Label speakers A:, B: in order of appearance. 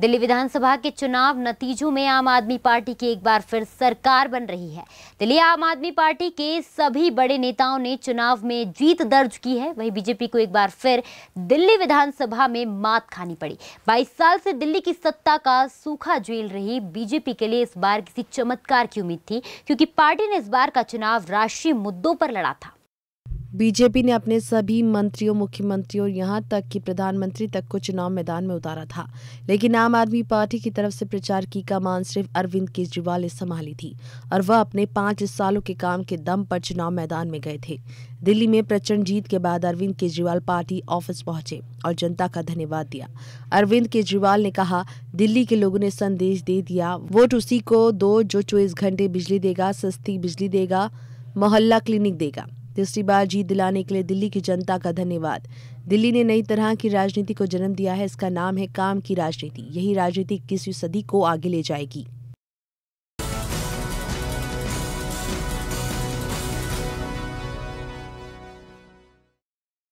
A: दिल्ली विधानसभा के चुनाव नतीजों में आम आदमी पार्टी की एक बार फिर सरकार बन रही है दिल्ली आम आदमी पार्टी के सभी बड़े नेताओं ने चुनाव में जीत दर्ज की है वहीं बीजेपी को एक बार फिर दिल्ली विधानसभा में मात खानी पड़ी 22 साल से दिल्ली की सत्ता का सूखा झेल रही बीजेपी के लिए इस बार किसी चमत्कार की उम्मीद थी क्योंकि पार्टी ने इस बार का चुनाव राष्ट्रीय मुद्दों पर लड़ा था
B: बीजेपी ने अपने सभी मंत्रियों मुख्यमंत्रियों और यहां तक कि प्रधानमंत्री तक को चुनाव मैदान में उतारा था लेकिन आम आदमी पार्टी की तरफ से प्रचार की कमान सिर्फ अरविंद केजरीवाल ने संभाली थी और वह अपने पांच सालों के काम के दम पर चुनाव मैदान में गए थे दिल्ली में प्रचंड जीत के बाद अरविंद केजरीवाल पार्टी ऑफिस पहुंचे और जनता का धन्यवाद दिया अरविंद केजरीवाल ने कहा दिल्ली के लोगों ने संदेश दे दिया वोट उसी को दो जो चौबीस घंटे बिजली देगा सस्ती बिजली देगा मोहल्ला क्लिनिक देगा तीसरी बार जीत दिलाने के लिए दिल्ली की जनता का धन्यवाद दिल्ली ने नई तरह की राजनीति को जन्म दिया है इसका नाम है काम की राजनीति यही राजनीति इक्कीसवीं सदी को आगे ले जाएगी